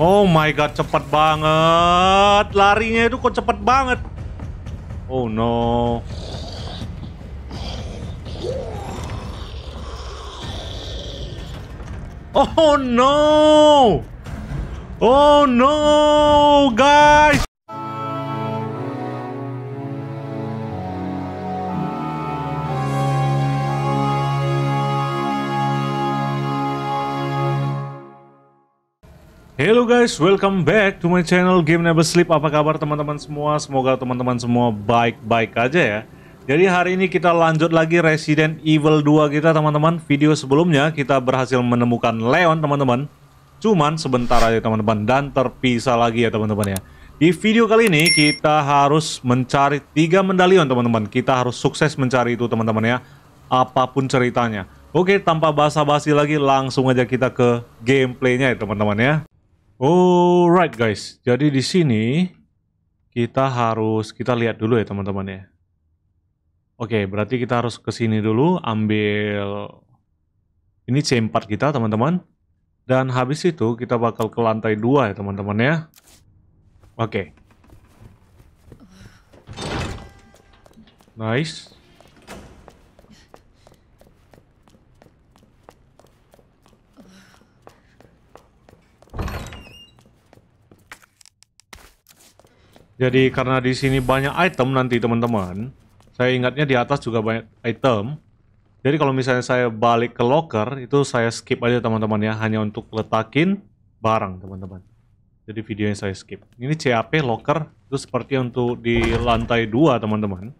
Oh my god, cepat banget. Larinya itu kok cepat banget. Oh no. Oh no! Oh no, guys! Hello guys, welcome back to my channel Game Never Sleep. Apa kabar teman-teman semua? Semoga teman-teman semua baik-baik aja ya. Jadi hari ini kita lanjut lagi Resident Evil 2 kita teman-teman. Video sebelumnya kita berhasil menemukan Leon teman-teman. Cuman sebentar aja teman-teman dan terpisah lagi ya teman-teman ya. Di video kali ini kita harus mencari tiga medalion teman-teman. Kita harus sukses mencari itu teman-teman ya. Apapun ceritanya. Oke, tanpa basa-basi lagi langsung aja kita ke gameplaynya ya teman-teman ya. Alright guys, jadi di sini kita harus kita lihat dulu ya teman-teman ya. Oke, berarti kita harus ke sini dulu ambil ini C4 kita teman-teman. Dan habis itu kita bakal ke lantai 2 ya teman-teman ya. Oke. Nice. Jadi karena di sini banyak item nanti teman-teman, saya ingatnya di atas juga banyak item. Jadi kalau misalnya saya balik ke locker, itu saya skip aja teman-teman ya, hanya untuk letakin barang teman-teman. Jadi videonya saya skip. Ini CAP locker, itu seperti untuk di lantai 2 teman-teman.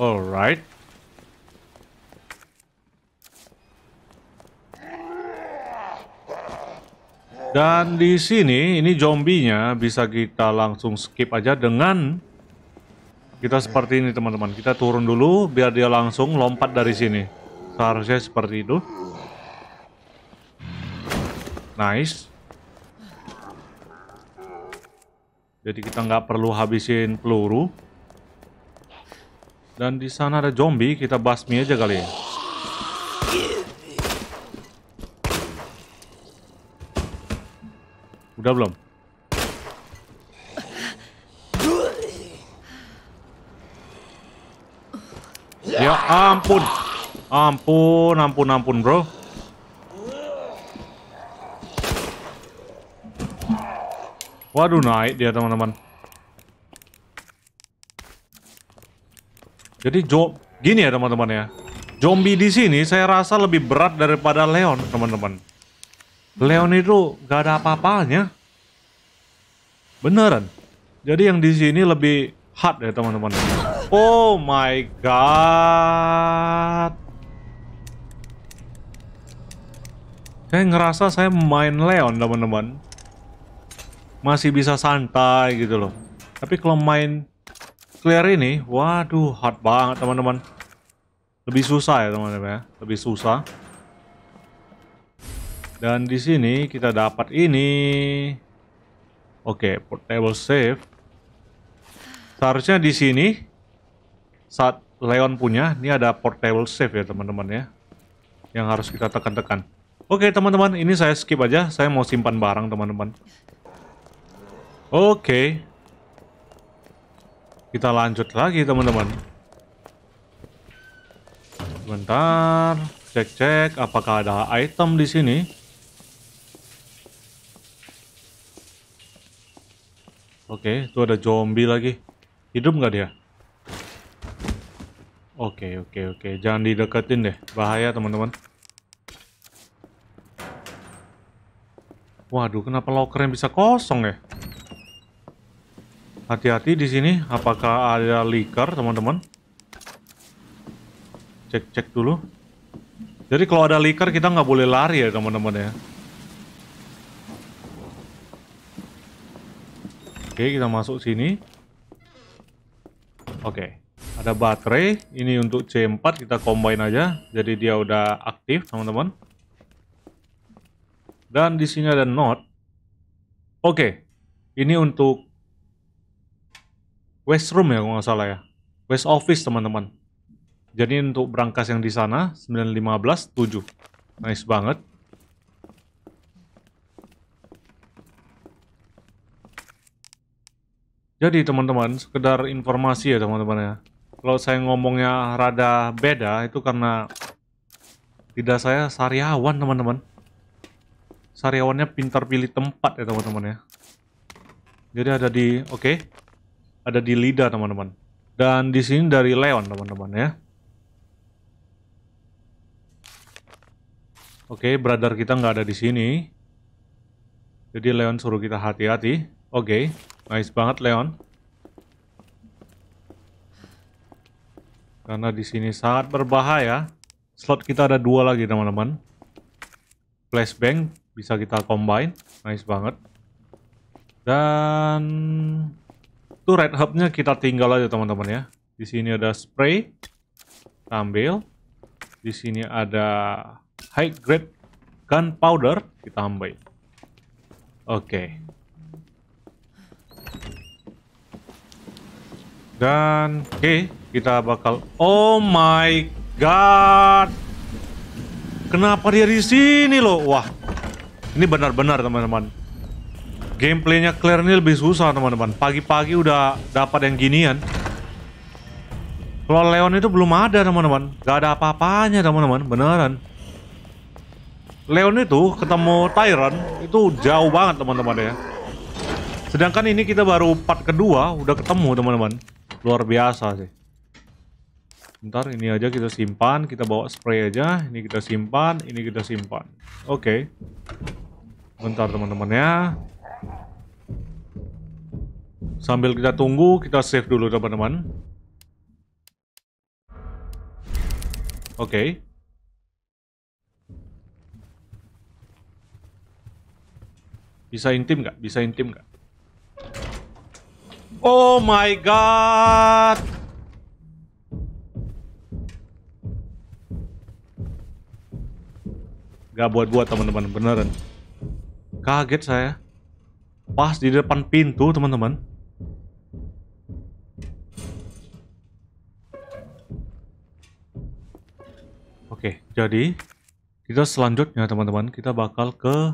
Alright. Dan di sini ini zombinya bisa kita langsung skip aja dengan kita seperti ini teman-teman. Kita turun dulu biar dia langsung lompat dari sini. Seharusnya seperti itu. Nice. Jadi kita nggak perlu habisin peluru. Dan di sana ada zombie, kita basmi aja kali ya. Udah belum? Ya ampun. Ampun, ampun, ampun, bro. Waduh, naik dia, teman-teman. Jadi, jo gini ya, teman-teman ya. Zombie di sini saya rasa lebih berat daripada Leon, teman-teman. Leon itu gak ada apa-apanya. Beneran. Jadi yang di sini lebih hard ya teman-teman. Oh my god. Saya ngerasa saya main Leon teman-teman. Masih bisa santai gitu loh. Tapi kalau main clear ini, waduh hard banget teman-teman. Lebih susah ya teman-teman ya. Lebih susah. Dan di sini kita dapat ini. Oke, okay, portable safe. Seharusnya di sini saat Leon punya, ini ada portable safe ya teman-teman ya. Yang harus kita tekan-tekan. Oke okay, teman-teman, ini saya skip aja. Saya mau simpan barang teman-teman. Oke. Okay. Kita lanjut lagi teman-teman. Bentar, cek-cek apakah ada item di sini. Oke, okay, itu ada zombie lagi. Hidup nggak dia? Oke, okay, oke, okay, oke. Okay. Jangan dideketin deh. Bahaya, teman-teman. Waduh, kenapa lokernya bisa kosong ya? Hati-hati di sini. Apakah ada liker, teman-teman? Cek-cek dulu. Jadi kalau ada liker, kita nggak boleh lari ya, teman-teman ya. Oke, kita masuk sini. Oke, ada baterai. Ini untuk C4 kita combine aja. Jadi dia udah aktif, teman-teman. Dan di sini ada not. Oke, ini untuk West Room ya, kalau nggak salah ya. West Office, teman-teman. Jadi untuk berangkas yang di sana, 9.15.7. Nice banget. Jadi teman-teman, sekedar informasi ya teman-teman ya. Kalau saya ngomongnya rada beda itu karena tidak saya sariawan teman-teman. Sariawannya pintar pilih tempat ya teman-teman ya. Jadi ada di, oke, okay, ada di lidah teman-teman. Dan di sini dari Leon teman-teman ya. Oke, okay, brother kita nggak ada di sini. Jadi Leon suruh kita hati-hati. Oke. Okay. Nice banget Leon. Karena di sini sangat berbahaya. Slot kita ada dua lagi teman-teman. Flashbang bisa kita combine. Nice banget. Dan itu red hubnya kita tinggal aja teman-teman ya. Di sini ada spray. Ambil. Di sini ada high grade gunpowder. Kita ambil. Oke. Okay. Dan oke, okay, kita bakal Oh my god. Kenapa dia di sini loh? Wah. Ini benar-benar teman-teman. Gameplaynya clear ini lebih susah teman-teman. Pagi-pagi udah dapat yang ginian. Kalau Leon itu belum ada teman-teman. Gak ada apa-apanya teman-teman, beneran. Leon itu ketemu Tyrant itu jauh banget teman-teman ya. Sedangkan ini kita baru part kedua udah ketemu teman-teman luar biasa sih ntar ini aja kita simpan kita bawa spray aja ini kita simpan ini kita simpan oke okay. bentar teman-teman ya sambil kita tunggu kita save dulu teman-teman oke okay. bisa intim nggak bisa intim nggak Oh my god. Gak buat-buat teman-teman, beneran. Kaget saya. Pas di depan pintu, teman-teman. Oke, jadi kita selanjutnya teman-teman, kita bakal ke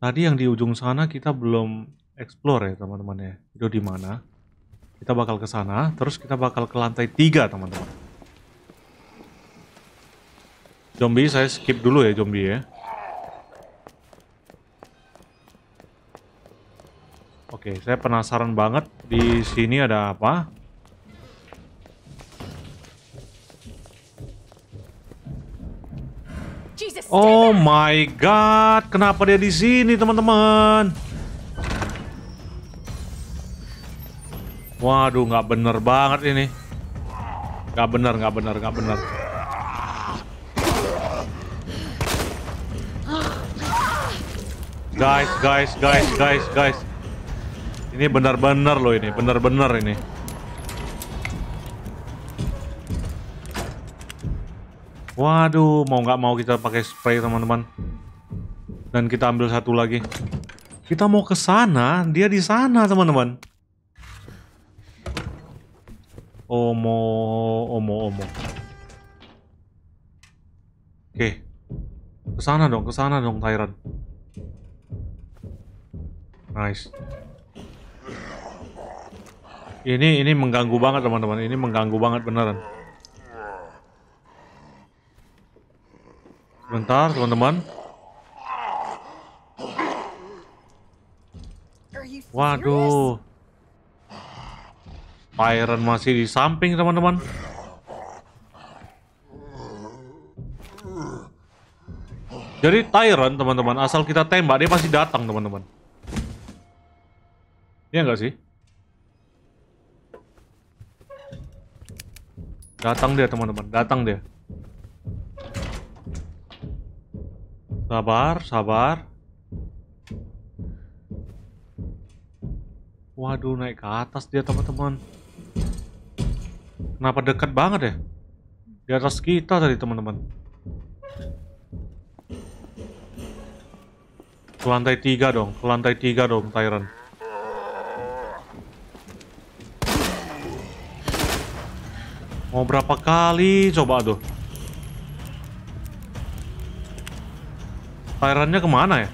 tadi yang di ujung sana kita belum explore ya teman-teman ya. Itu di mana? Kita bakal ke sana, terus kita bakal ke lantai tiga teman-teman. Zombie saya skip dulu ya zombie ya. Oke, saya penasaran banget di sini ada apa. Oh my god, kenapa dia di sini, teman-teman? Waduh, nggak bener banget ini. Nggak bener, nggak bener, nggak bener. Guys, guys, guys, guys, guys. Ini bener bener loh ini, bener bener ini. Waduh, mau nggak mau kita pakai spray teman-teman. Dan kita ambil satu lagi. Kita mau ke sana, dia di sana teman-teman. Omo, omo, omo. Oke. ke sana dong, ke sana dong, Tyrant. Nice. Ini ini mengganggu banget teman-teman. Ini mengganggu banget beneran. Bentar, teman-teman. Waduh. Iron masih di samping teman-teman. Jadi Tyrant teman-teman, asal kita tembak dia pasti datang teman-teman. Iya nggak sih? Datang dia teman-teman, datang dia. Sabar, sabar. Waduh naik ke atas dia teman-teman. Kenapa dekat banget ya? Di atas kita tadi teman-teman. Ke lantai tiga dong, ke lantai tiga dong, Tyrant. Mau berapa kali coba tuh? Tyrantnya kemana ya?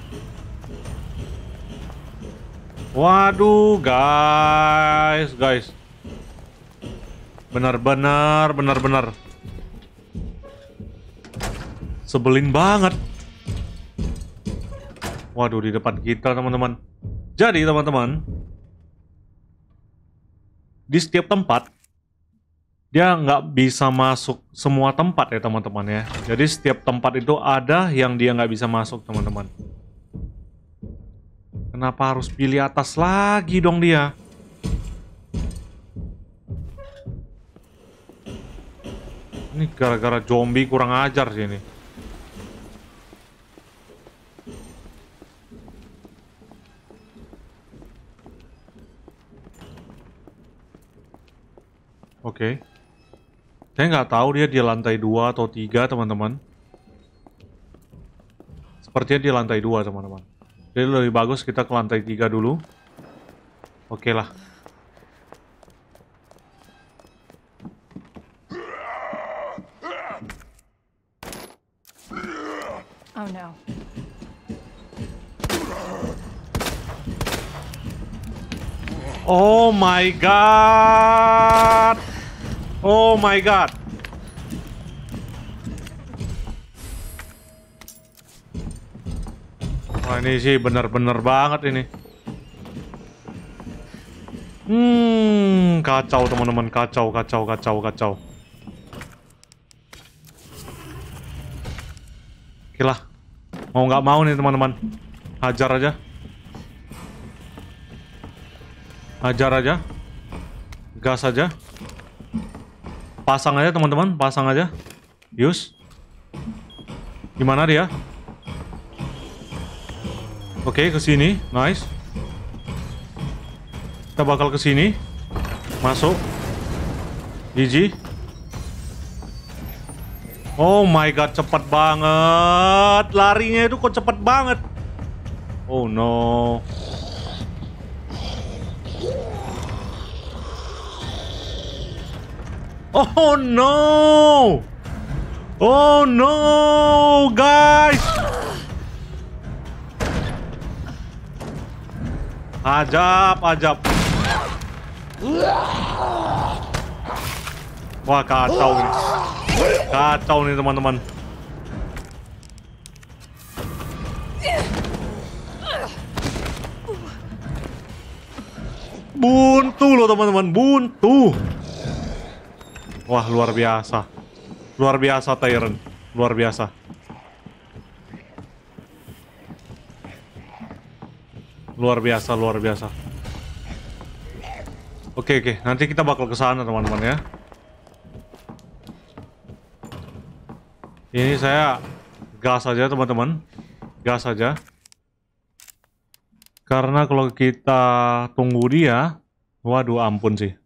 Waduh, guys, guys. Benar-benar, benar-benar. Sebelin banget. Waduh, di depan kita teman-teman. Jadi teman-teman, di setiap tempat, dia nggak bisa masuk semua tempat ya teman-teman ya. Jadi setiap tempat itu ada yang dia nggak bisa masuk teman-teman. Kenapa harus pilih atas lagi dong dia? Ini gara-gara zombie kurang ajar sih ini. Oke. Okay. Saya nggak tahu dia di lantai 2 atau 3, teman-teman. Sepertinya di lantai 2, teman-teman. Jadi lebih bagus kita ke lantai 3 dulu. Oke okay lah. Oh my god. Oh my god. Wah ini sih bener-bener banget ini. Hmm, kacau teman-teman, kacau, kacau, kacau, kacau. Oke lah, mau nggak mau nih teman-teman, hajar aja. Hajar aja. Gas aja. Pasang aja teman-teman, pasang aja. Yus. Gimana dia? Oke, okay, ke sini. Nice. Kita bakal ke sini. Masuk. Gigi. Oh my god, cepat banget. Larinya itu kok cepat banget. Oh no. Oh no! Oh no, guys! Ajab, ajab. Wah, kacau nih. Kacau nih, teman-teman. Buntu loh, teman-teman. Buntu. Wah, luar biasa. Luar biasa, Tyron. Luar biasa. Luar biasa, luar biasa. Oke, oke. Nanti kita bakal ke sana, teman-teman, ya. Ini saya gas aja, teman-teman. Gas aja. Karena kalau kita tunggu dia, waduh ampun sih.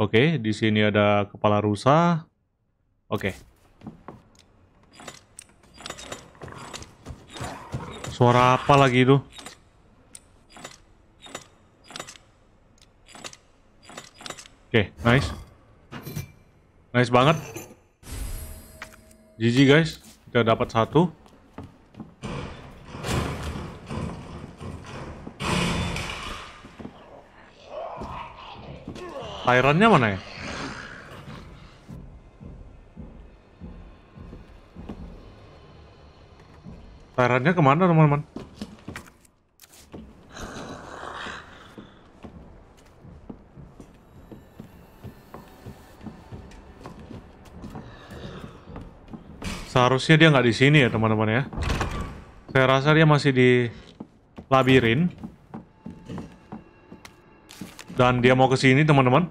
Oke, di sini ada kepala rusa. Oke. Suara apa lagi itu? Oke, nice. Nice banget. GG guys, kita dapat satu. Hirannya mana ya? Hirannya kemana teman-teman? Seharusnya dia nggak di sini ya teman-teman ya. Saya rasa dia masih di labirin. Dan dia mau ke sini, teman-teman.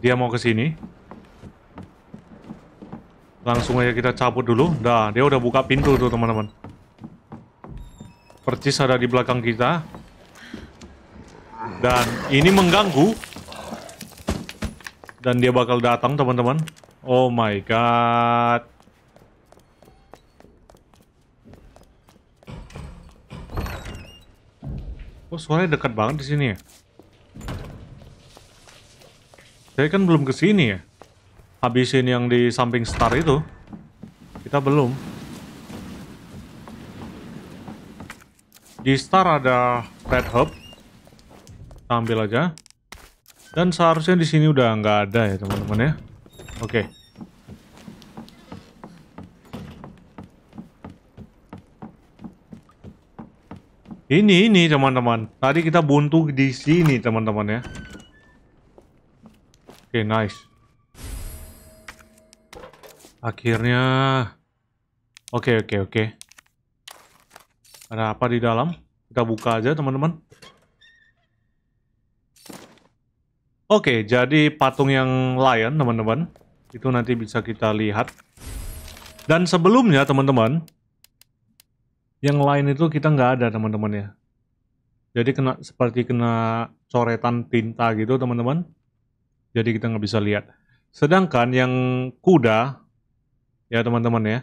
Dia mau ke sini. Langsung aja kita cabut dulu. Dah, dia udah buka pintu tuh, teman-teman. Percis ada di belakang kita. Dan ini mengganggu. Dan dia bakal datang, teman-teman. Oh my god. Oh, suaranya dekat banget di sini ya. Saya kan belum ke sini ya. Habisin yang di samping star itu. Kita belum. Di star ada red hub, ambil aja. Dan seharusnya di sini udah nggak ada ya, teman-teman ya. Oke. Okay. Ini ini teman-teman. Tadi kita buntu di sini teman-teman ya. Oke, okay, nice. Akhirnya. Oke, okay, oke, okay, oke. Okay. Ada apa di dalam? Kita buka aja teman-teman. Oke, okay, jadi patung yang lion teman-teman. Itu nanti bisa kita lihat. Dan sebelumnya teman-teman, yang lain itu kita nggak ada teman-teman ya jadi kena seperti kena coretan tinta gitu teman-teman jadi kita nggak bisa lihat sedangkan yang kuda ya teman-teman ya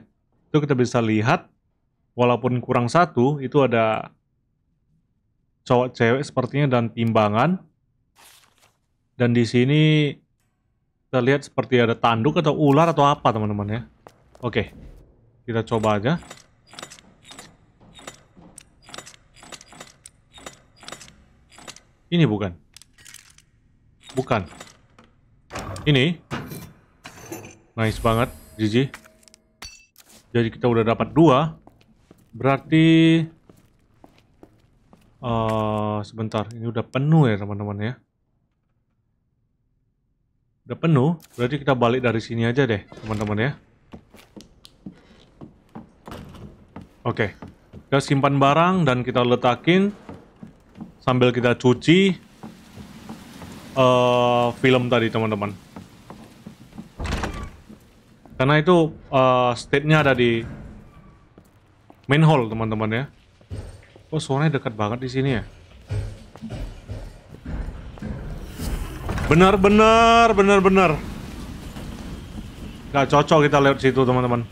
itu kita bisa lihat walaupun kurang satu itu ada cowok cewek sepertinya dan timbangan dan di sini kita lihat seperti ada tanduk atau ular atau apa teman-teman ya oke kita coba aja Ini bukan. Bukan. Ini. Nice banget, GG. Jadi kita udah dapat dua. Berarti... Uh, sebentar, ini udah penuh ya teman-teman ya. Udah penuh, berarti kita balik dari sini aja deh teman-teman ya. Oke, okay. kita simpan barang dan kita letakin sambil kita cuci uh, film tadi teman-teman karena itu uh, state-nya ada di main hall teman-teman ya oh suaranya dekat banget di sini ya benar-benar benar-benar nggak cocok kita lihat situ teman-teman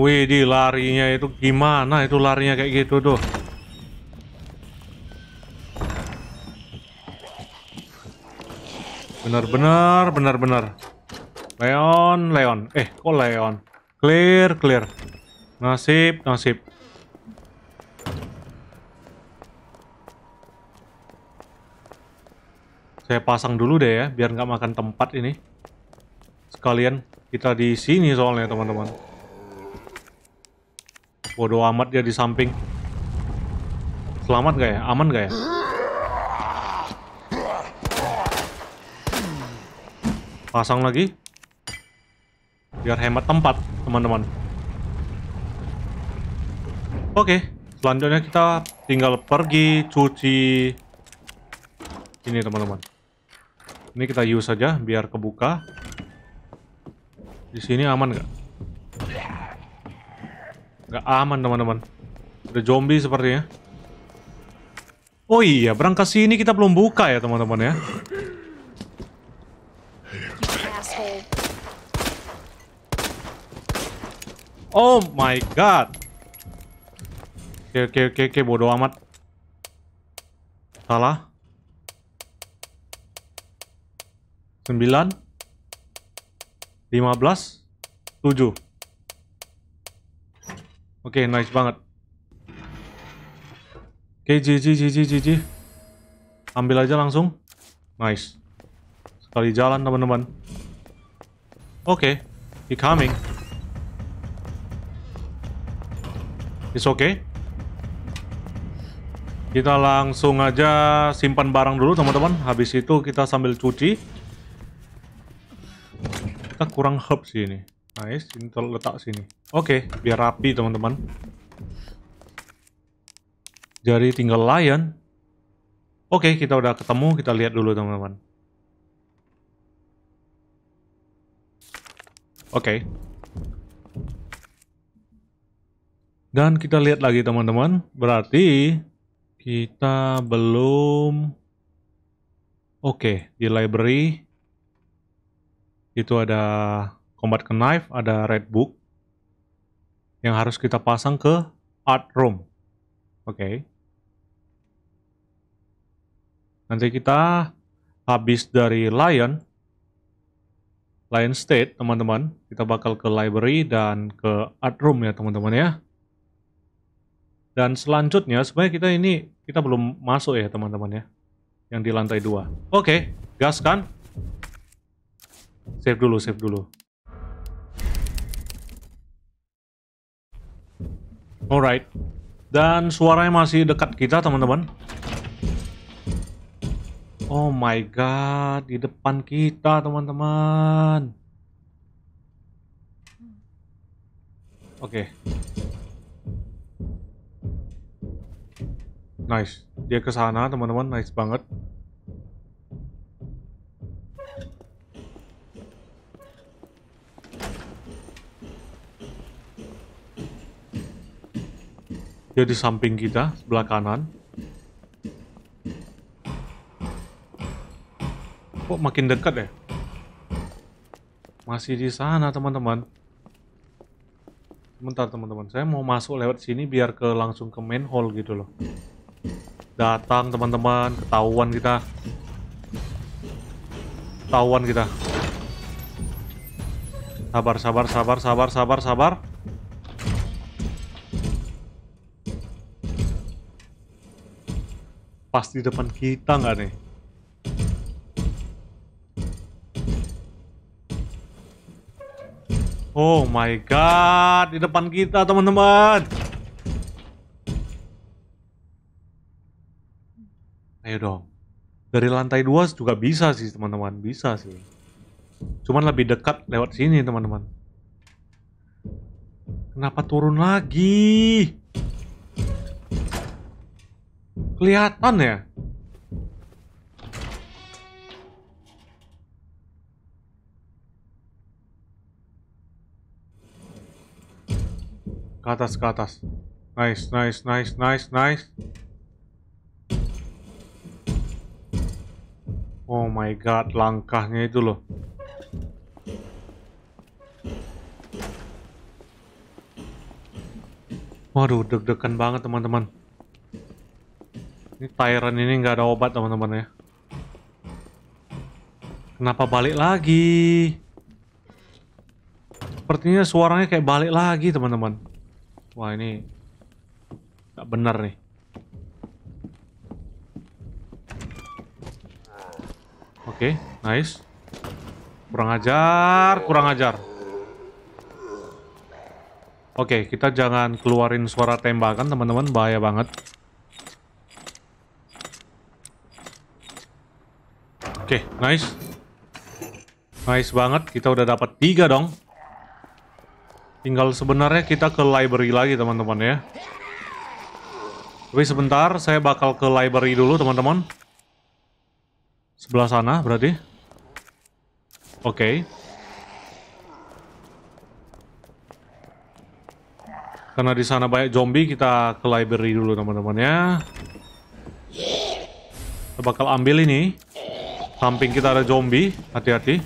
Wih, di larinya itu gimana itu larinya kayak gitu tuh. Benar-benar, benar-benar. Leon, Leon. Eh, kok Leon? Clear, clear. Nasib, nasib. Saya pasang dulu deh ya, biar nggak makan tempat ini. Sekalian kita di sini soalnya teman-teman. Bodoh amat dia di samping. Selamat gak ya? Aman gak ya? Pasang lagi. Biar hemat tempat, teman-teman. Oke, selanjutnya kita tinggal pergi cuci ini teman-teman. Ini kita use saja biar kebuka. Di sini aman nggak? Gak aman teman-teman. Ada zombie sepertinya. Oh iya, berangkas sini kita belum buka ya teman-teman ya. Oh my god. Oke oke oke oke bodoh amat. Salah. 9 15 7 Oke, okay, nice banget. Oke, okay, GG, GG, GG. Ambil aja langsung. Nice. Sekali jalan, teman-teman. Oke, okay, he coming. It's okay. Kita langsung aja simpan barang dulu, teman-teman. Habis itu kita sambil cuci. Kita kurang herb sih ini. Nice, ini terletak sini. Oke, okay, biar rapi teman-teman. Jadi tinggal lion. Oke, okay, kita udah ketemu, kita lihat dulu teman-teman. Oke. Okay. Dan kita lihat lagi teman-teman, berarti kita belum... Oke, okay, di library itu ada Combat Knife ada Red Book yang harus kita pasang ke Art Room. Oke. Okay. Nanti kita habis dari Lion, Lion State, teman-teman, kita bakal ke Library dan ke Art Room ya, teman-teman ya. Dan selanjutnya, sebenarnya kita ini, kita belum masuk ya, teman-teman ya. Yang di lantai dua. Oke, okay, kan? Save dulu, save dulu. Alright. Dan suaranya masih dekat kita, teman-teman. Oh my god, di depan kita, teman-teman. Oke. Okay. Nice. Dia ke sana, teman-teman. Nice banget. Dia di samping kita, sebelah kanan. Kok makin dekat ya? Masih di sana, teman-teman. sebentar teman-teman. Saya mau masuk lewat sini biar ke langsung ke main hall gitu loh. Datang, teman-teman. Ketahuan kita. Ketahuan kita. Sabar, sabar, sabar, sabar, sabar, sabar. pas di depan kita nggak nih? Oh my god, di depan kita teman-teman. Ayo dong. Dari lantai 2 juga bisa sih teman-teman, bisa sih. Cuman lebih dekat lewat sini teman-teman. Kenapa turun lagi? kelihatan ya? Ke atas, ke atas. Nice, nice, nice, nice, nice. Oh my god, langkahnya itu loh. Waduh, deg-degan banget teman-teman. Ini Tyrant ini nggak ada obat teman-teman ya. Kenapa balik lagi? Sepertinya suaranya kayak balik lagi teman-teman. Wah ini nggak benar nih. Oke, okay, nice. Kurang ajar, kurang ajar. Oke, okay, kita jangan keluarin suara tembakan teman-teman, bahaya banget. Oke, okay, nice. Nice banget, kita udah dapat tiga dong. Tinggal sebenarnya kita ke library lagi teman-teman ya. Tapi sebentar, saya bakal ke library dulu teman-teman. Sebelah sana berarti. Oke. Okay. Karena di sana banyak zombie, kita ke library dulu teman-teman ya. Kita bakal ambil ini. Samping kita ada zombie, hati-hati.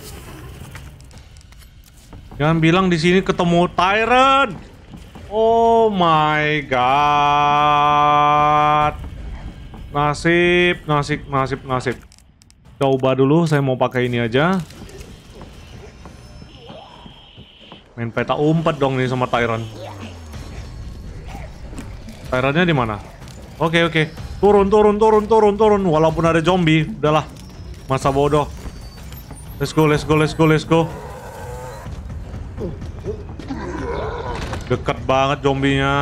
Jangan bilang di sini ketemu Tyrant. Oh my god. Nasib, nasib, nasib, nasib. Coba dulu, saya mau pakai ini aja. Main peta umpet dong nih sama Tyrant. Tyrantnya di mana? Oke, okay, oke. Okay. Turun, turun, turun, turun, turun. Walaupun ada zombie, udahlah. Masa bodoh. Let's go, let's go, let's go, let's go. Dekat banget zombinya.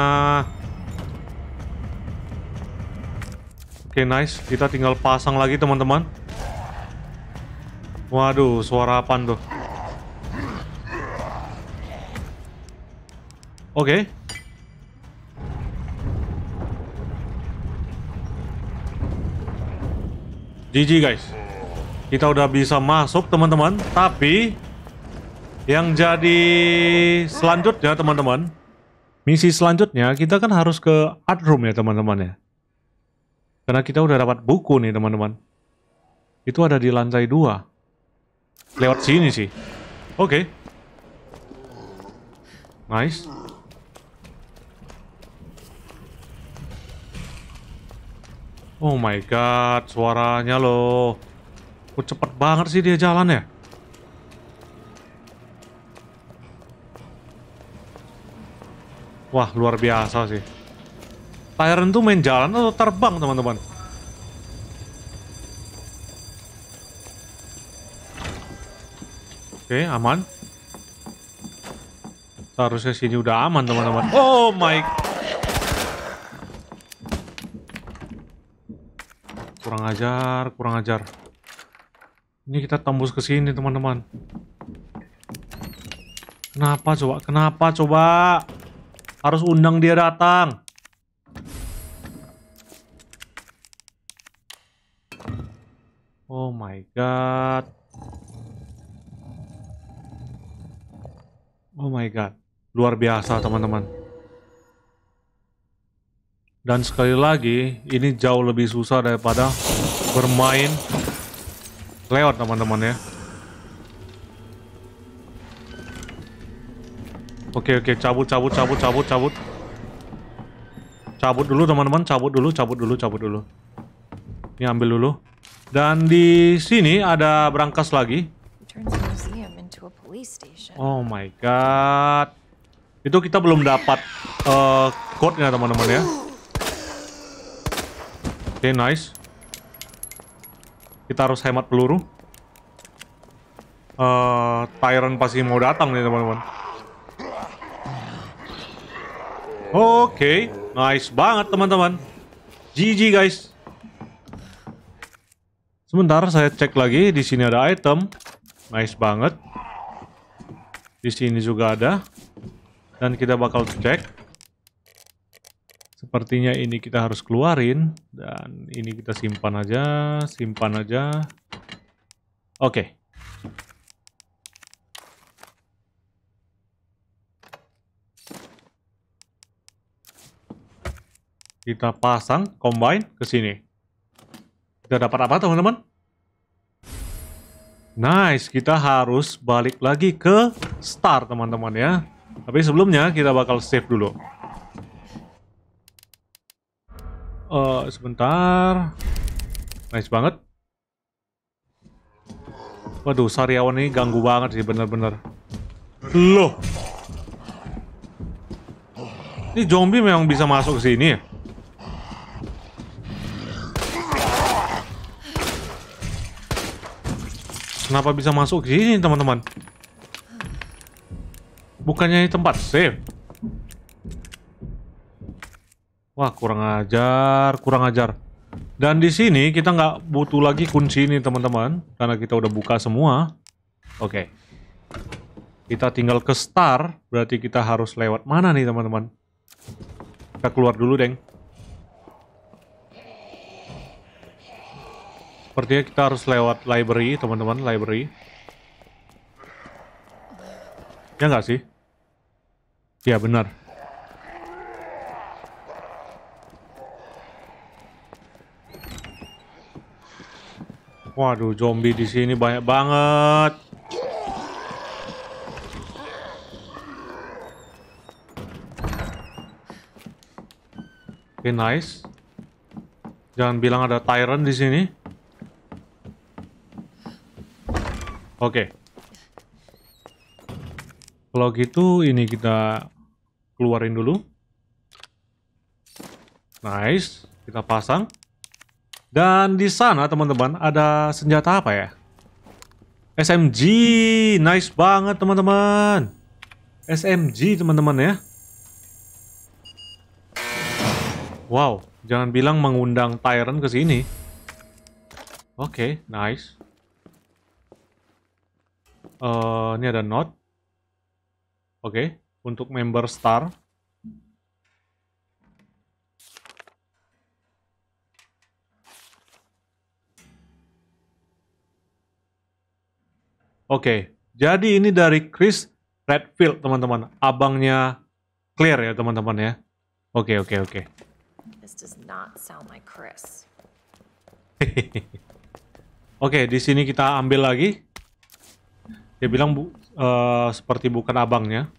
Oke, okay, nice. Kita tinggal pasang lagi, teman-teman. Waduh, suara apa tuh? Oke. Okay. GG, guys. Kita udah bisa masuk teman-teman, tapi yang jadi selanjutnya teman-teman, misi selanjutnya kita kan harus ke art room ya teman-teman ya. Karena kita udah dapat buku nih teman-teman. Itu ada di lantai 2 Lewat sini sih. Oke. Okay. Nice. Oh my god, suaranya loh. Oh, cepet banget sih dia jalan ya. Wah, luar biasa sih. Tyron tuh main jalan atau terbang, teman-teman? Oke, aman. Seharusnya sini udah aman, teman-teman. Oh my... Kurang ajar, kurang ajar. Ini kita tembus ke sini, teman-teman. Kenapa coba? Kenapa coba? Harus undang dia datang. Oh my god. Oh my god. Luar biasa, teman-teman. Dan sekali lagi, ini jauh lebih susah daripada bermain lewat teman-teman ya. Oke oke cabut cabut cabut cabut cabut. Cabut dulu teman-teman, cabut dulu, cabut dulu, cabut dulu. Ini ambil dulu. Dan di sini ada brankas lagi. Oh my god. Itu kita belum dapat uh, code-nya teman-teman ya. Oke, okay, nice. Kita harus hemat peluru. Uh, Tyrant pasti mau datang nih teman-teman. Oke, okay. nice banget teman-teman. GG guys. Sebentar saya cek lagi di sini ada item. Nice banget. Di sini juga ada. Dan kita bakal cek sepertinya ini kita harus keluarin dan ini kita simpan aja simpan aja oke okay. kita pasang combine ke sini kita dapat apa teman-teman Nice, kita harus balik lagi ke start teman-teman ya. Tapi sebelumnya kita bakal save dulu. uh, sebentar. Nice banget. Waduh, sariawan ini ganggu banget sih, bener-bener. Loh! Ini zombie memang bisa masuk ke sini ya? Kenapa bisa masuk ke sini, teman-teman? Bukannya ini tempat safe? Wah, kurang ajar, kurang ajar. Dan di sini kita nggak butuh lagi kunci ini, teman-teman. Karena kita udah buka semua. Oke. Kita tinggal ke star, berarti kita harus lewat mana nih, teman-teman? Kita keluar dulu, Deng. Sepertinya kita harus lewat library, teman-teman, library. Ya nggak sih? Ya, benar. Waduh, zombie di sini banyak banget. Oke, okay, nice. Jangan bilang ada Tyrant di sini. Oke. Okay. Kalau gitu ini kita keluarin dulu. Nice, kita pasang. Dan di sana teman-teman ada senjata apa ya? SMG, nice banget teman-teman. SMG teman-teman ya. Wow, jangan bilang mengundang Tyrant ke sini. Oke, okay, nice. Uh, ini ada not. Oke, okay, untuk member star. Oke, jadi ini dari Chris Redfield, teman-teman. Abangnya Clear ya, teman-teman ya. Oke, oke, oke. This does not Oke, okay, di sini kita ambil lagi. Dia bilang bu, uh, seperti bukan abangnya.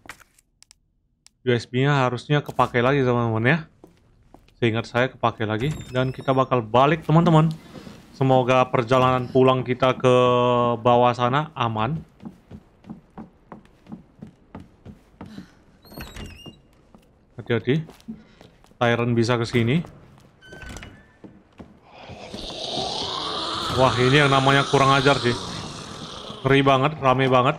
USB-nya harusnya kepake lagi teman-teman ya. Seingat saya kepake lagi dan kita bakal balik teman-teman. Semoga perjalanan pulang kita ke bawah sana aman. Hati-hati. Tyrant bisa ke sini. Wah, ini yang namanya kurang ajar sih. Ngeri banget, rame banget.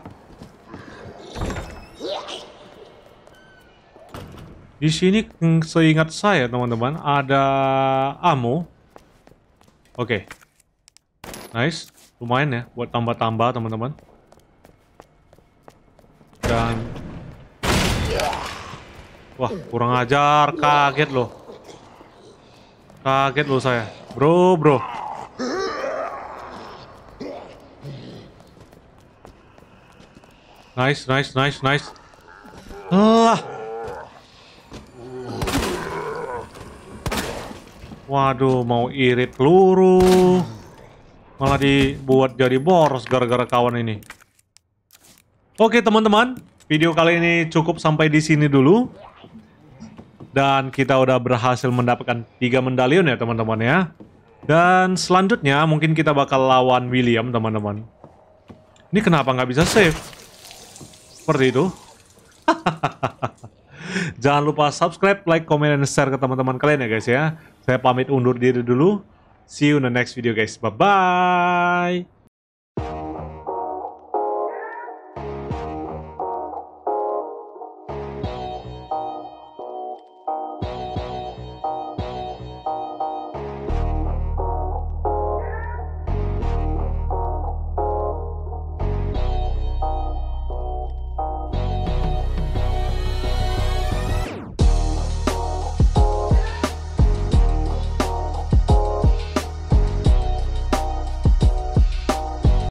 Di sini mm, seingat saya, teman-teman, ada Amo. Oke. Okay. Nice. Lumayan ya buat tambah-tambah teman-teman. Dan Wah, kurang ajar, kaget loh. Kaget loh saya. Bro, bro. Nice, nice, nice, nice. Lah. Waduh, mau irit peluru. Malah dibuat jadi boros gara-gara kawan ini. Oke teman-teman, video kali ini cukup sampai di sini dulu. Dan kita udah berhasil mendapatkan tiga medalion ya teman-teman ya. Dan selanjutnya mungkin kita bakal lawan William teman-teman. Ini kenapa nggak bisa save? Seperti itu. Jangan lupa subscribe, like, komen, dan share ke teman-teman kalian ya guys ya. Saya pamit undur diri dulu. See you in the next video, guys. Bye-bye!